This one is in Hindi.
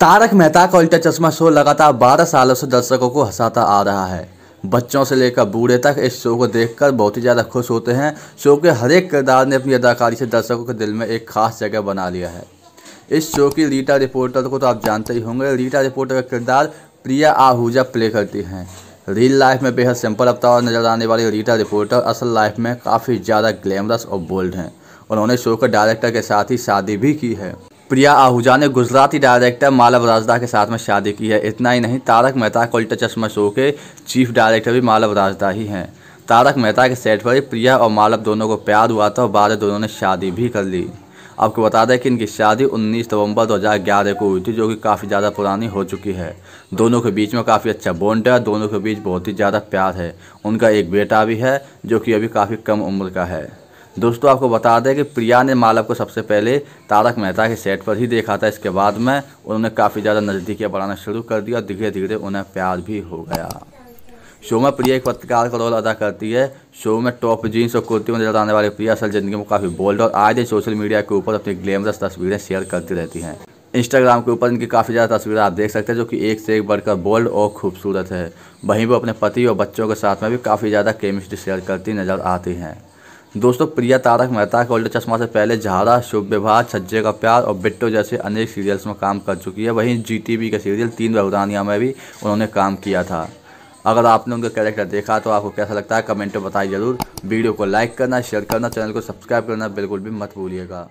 तारक मेहता का उल्टा चश्मा शो लगातार 12 सालों से दर्शकों को हंसाता आ रहा है बच्चों से लेकर बूढ़े तक इस शो को देखकर बहुत ही ज़्यादा खुश होते हैं शो के हर एक किरदार ने अपनी अदाकारी से दर्शकों के दिल में एक खास जगह बना लिया है इस शो की रीटा रिपोर्टर को तो आप जानते ही होंगे रीटा रिपोर्टर का किरदार प्रिया आहूजा प्ले करती हैं रियल लाइफ में बेहद सिंपल अवतार नजर आने वाली रीटा रिपोर्टर असल लाइफ में काफ़ी ज़्यादा ग्लैमरस और बोल्ड हैं उन्होंने शो के डायरेक्टर के साथ ही शादी भी की है प्रिया आहूजा ने गुजराती डायरेक्टर मालव राजदा के साथ में शादी की है इतना ही नहीं तारक मेहता को उल्टा चश्मा शो के चीफ डायरेक्टर भी मालव राजदा ही हैं तारक मेहता के सेट पर प्रिया और मालव दोनों को प्यार हुआ था और बाद दोनों ने शादी भी कर ली आपको बता दें कि इनकी शादी 19 नवंबर 2011 को हुई थी जो कि काफ़ी ज़्यादा पुरानी हो चुकी है दोनों के बीच में काफ़ी अच्छा बॉन्ड है दोनों के बीच बहुत ही ज़्यादा प्यार है उनका एक बेटा भी है जो कि अभी काफ़ी कम उम्र का है दोस्तों आपको बता दें कि प्रिया ने मालव को सबसे पहले तारक मेहता के सेट पर ही देखा था इसके बाद में उन्होंने काफ़ी ज़्यादा नज़दीकियाँ बढ़ाना शुरू कर दिया और धीरे धीरे उन्हें प्यार भी हो गया शो में प्रिया एक पत्रकार का रोल अदा करती है शो में टॉप जीन्स और कुर्ती में नजर आने वाली प्रिया असल ज़िंदगी में काफ़ी बोल्ड और आज सोशल मीडिया के ऊपर अपनी ग्लैमरस तस्वीरें शेयर करती रहती हैं इंस्टाग्राम के ऊपर इनकी काफ़ी ज़्यादा तस्वीरें आप देख सकते हैं जो कि एक से एक बढ़कर बोल्ड और खूबसूरत है वहीं वो अपने पति और बच्चों के साथ में भी काफ़ी ज़्यादा केमिस्ट्री शेयर करती नज़र आती हैं दोस्तों प्रिया तारक मेहता के उल्टे चश्मा से पहले झारा शुभ विवाह छज्जे का प्यार और बिट्टो जैसे अनेक सीरियल्स में काम कर चुकी है वहीं जी टी के सीरियल तीन बहुदानिया में भी उन्होंने काम किया था अगर आपने उनका कैरेक्टर देखा तो आपको कैसा लगता है कमेंट में बताइए जरूर वीडियो को लाइक करना शेयर करना चैनल को सब्सक्राइब करना बिल्कुल भी मत भूलिएगा